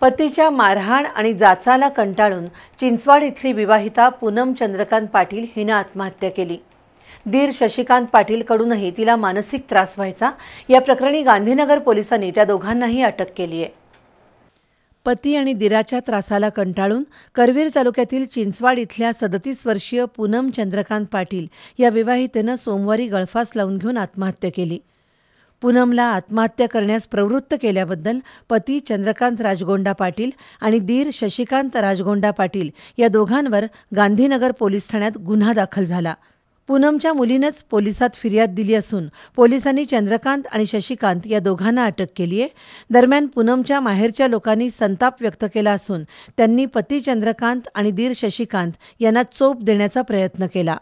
पतीच्या मारहाण आणि जाचाला कंटाळून चिंचवाड इथली विवाहिता पूनम चंद्रकांत पाटील हिनं आत्महत्या केली दीर शशिकांत पाटीलकडूनही तिला मानसिक त्रास व्हायचा या प्रकरणी गांधीनगर पोलिसांनी त्या दोघांनाही अटक केली आहे पती आणि दिराच्या त्रासाला कंटाळून करवीर तालुक्यातील चिंचवाड इथल्या सदतीस वर्षीय पूनम चंद्रकांत पाटील या विवाहितेनं सोमवारी गळफास लावून घेऊन आत्महत्या केली पूनमला आत्महत्या करण्यास प्रवृत्त केल्याबद्दल पती चंद्रकांत राजगोंडा पाटील आणि दीर शशिकांत राजगोंडा पाटील या दोघांवर गांधीनगर पोलीस ठाण्यात गुन्हा दाखल झाला पूनमच्या मुलीनंच पोलिसात फिर्याद दिली असून पोलिसांनी चंद्रकांत आणि शशिकांत या दोघांना अटक केली आहे दरम्यान पूनमच्या माहेरच्या लोकांनी संताप व्यक्त केला असून त्यांनी पती चंद्रकांत आणि दीर शशिकांत यांना चोप देण्याचा प्रयत्न केला